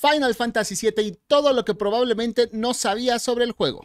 Final Fantasy VII y todo lo que probablemente no sabías sobre el juego.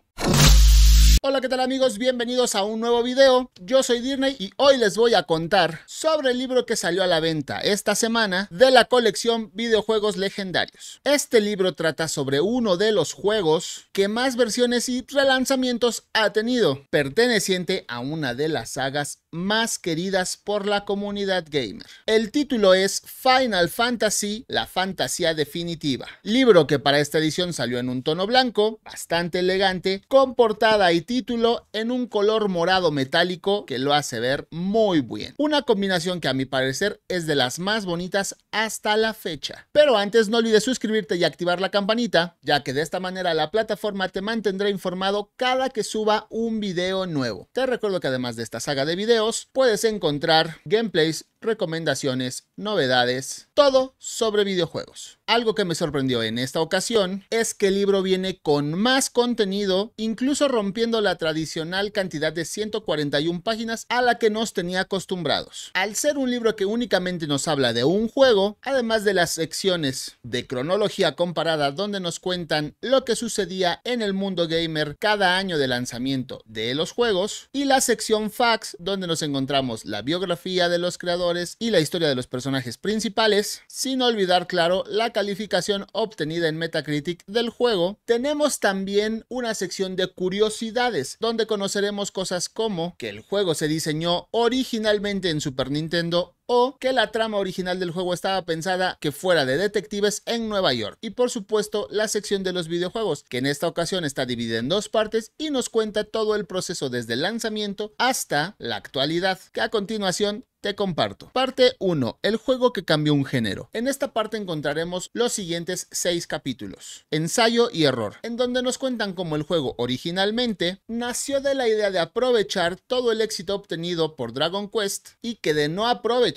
Hola qué tal amigos, bienvenidos a un nuevo video, yo soy Dirney y hoy les voy a contar sobre el libro que salió a la venta esta semana de la colección Videojuegos Legendarios. Este libro trata sobre uno de los juegos que más versiones y relanzamientos ha tenido, perteneciente a una de las sagas más queridas por la comunidad gamer. El título es Final Fantasy, la fantasía definitiva, libro que para esta edición salió en un tono blanco, bastante elegante, con portada y título en un color morado metálico que lo hace ver muy bien. Una combinación que a mi parecer es de las más bonitas hasta la fecha. Pero antes no olvides suscribirte y activar la campanita, ya que de esta manera la plataforma te mantendrá informado cada que suba un video nuevo. Te recuerdo que además de esta saga de videos, puedes encontrar gameplays recomendaciones, novedades, todo sobre videojuegos. Algo que me sorprendió en esta ocasión es que el libro viene con más contenido, incluso rompiendo la tradicional cantidad de 141 páginas a la que nos tenía acostumbrados. Al ser un libro que únicamente nos habla de un juego, además de las secciones de cronología comparada donde nos cuentan lo que sucedía en el mundo gamer cada año de lanzamiento de los juegos, y la sección facts donde nos encontramos la biografía de los creadores, y la historia de los personajes principales, sin olvidar, claro, la calificación obtenida en Metacritic del juego, tenemos también una sección de curiosidades, donde conoceremos cosas como que el juego se diseñó originalmente en Super Nintendo o que la trama original del juego estaba pensada que fuera de detectives en Nueva York. Y por supuesto, la sección de los videojuegos, que en esta ocasión está dividida en dos partes y nos cuenta todo el proceso desde el lanzamiento hasta la actualidad, que a continuación te comparto. Parte 1. El juego que cambió un género. En esta parte encontraremos los siguientes 6 capítulos. Ensayo y error, en donde nos cuentan cómo el juego originalmente nació de la idea de aprovechar todo el éxito obtenido por Dragon Quest y que de no aprovechar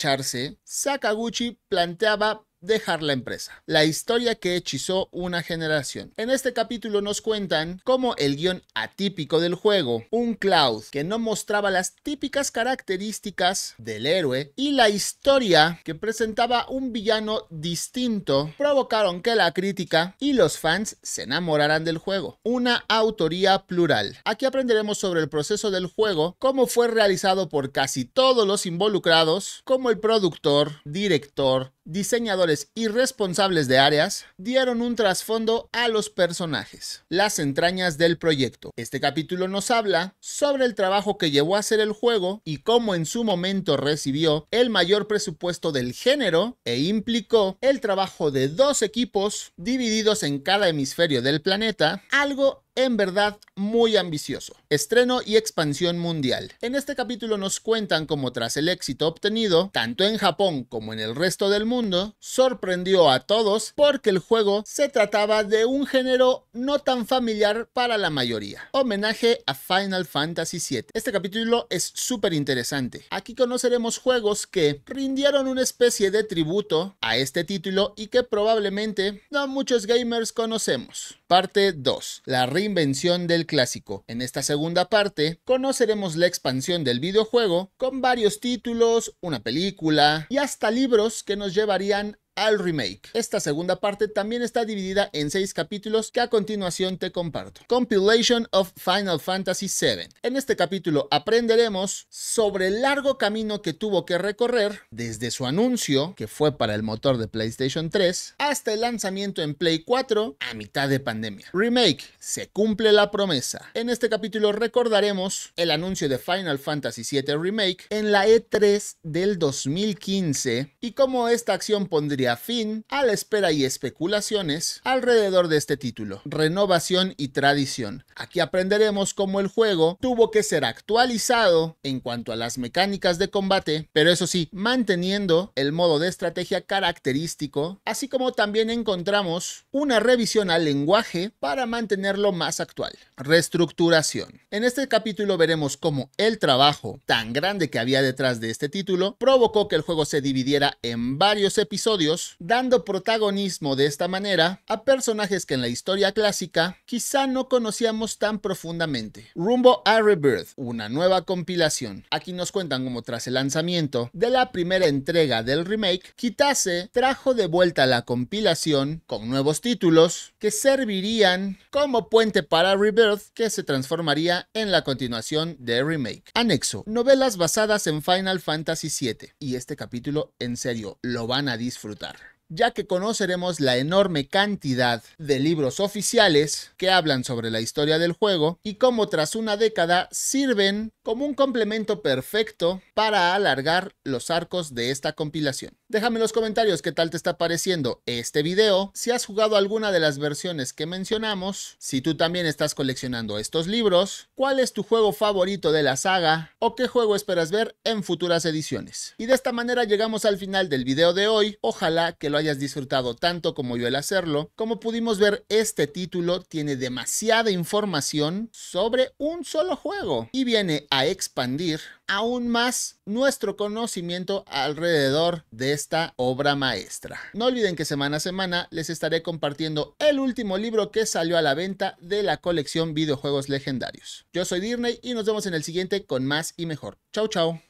Sakaguchi planteaba dejar la empresa. La historia que hechizó una generación. En este capítulo nos cuentan cómo el guión atípico del juego, un Cloud que no mostraba las típicas características del héroe y la historia que presentaba un villano distinto provocaron que la crítica y los fans se enamoraran del juego. Una autoría plural. Aquí aprenderemos sobre el proceso del juego, cómo fue realizado por casi todos los involucrados, como el productor, director, diseñadores y responsables de áreas dieron un trasfondo a los personajes, las entrañas del proyecto. Este capítulo nos habla sobre el trabajo que llevó a hacer el juego y cómo en su momento recibió el mayor presupuesto del género e implicó el trabajo de dos equipos divididos en cada hemisferio del planeta, algo en verdad muy ambicioso. Estreno y expansión mundial. En este capítulo nos cuentan cómo tras el éxito obtenido, tanto en Japón como en el resto del mundo, sorprendió a todos porque el juego se trataba de un género no tan familiar para la mayoría. Homenaje a Final Fantasy VII. Este capítulo es súper interesante. Aquí conoceremos juegos que rindieron una especie de tributo a este título y que probablemente no muchos gamers conocemos. Parte 2. La reinvención del clásico. En esta segunda parte conoceremos la expansión del videojuego con varios títulos, una película y hasta libros que nos llevarían al remake. Esta segunda parte también está dividida en seis capítulos que a continuación te comparto. Compilation of Final Fantasy VII. En este capítulo aprenderemos sobre el largo camino que tuvo que recorrer desde su anuncio, que fue para el motor de PlayStation 3, hasta el lanzamiento en Play 4 a mitad de pandemia. Remake, se cumple la promesa. En este capítulo recordaremos el anuncio de Final Fantasy VII Remake en la E3 del 2015 y cómo esta acción pondría fin a la espera y especulaciones alrededor de este título, Renovación y Tradición. Aquí aprenderemos cómo el juego tuvo que ser actualizado en cuanto a las mecánicas de combate, pero eso sí, manteniendo el modo de estrategia característico, así como también encontramos una revisión al lenguaje para mantenerlo más actual. Reestructuración. En este capítulo veremos cómo el trabajo tan grande que había detrás de este título provocó que el juego se dividiera en varios episodios dando protagonismo de esta manera a personajes que en la historia clásica quizá no conocíamos tan profundamente. Rumbo a Rebirth, una nueva compilación. Aquí nos cuentan cómo tras el lanzamiento de la primera entrega del remake, Kitase trajo de vuelta la compilación con nuevos títulos que servirían como puente para Rebirth que se transformaría en la continuación de Remake. Anexo, novelas basadas en Final Fantasy VII. Y este capítulo en serio, lo van a disfrutar ya que conoceremos la enorme cantidad de libros oficiales que hablan sobre la historia del juego y cómo tras una década sirven como un complemento perfecto para alargar los arcos de esta compilación. Déjame en los comentarios qué tal te está pareciendo este video, si has jugado alguna de las versiones que mencionamos, si tú también estás coleccionando estos libros, cuál es tu juego favorito de la saga o qué juego esperas ver en futuras ediciones. Y de esta manera llegamos al final del video de hoy, ojalá que lo hayas disfrutado tanto como yo el hacerlo. Como pudimos ver, este título tiene demasiada información sobre un solo juego y viene a expandir aún más nuestro conocimiento alrededor de esta obra maestra. No olviden que semana a semana les estaré compartiendo el último libro que salió a la venta de la colección Videojuegos Legendarios. Yo soy Dirney y nos vemos en el siguiente con más y mejor. Chau chao.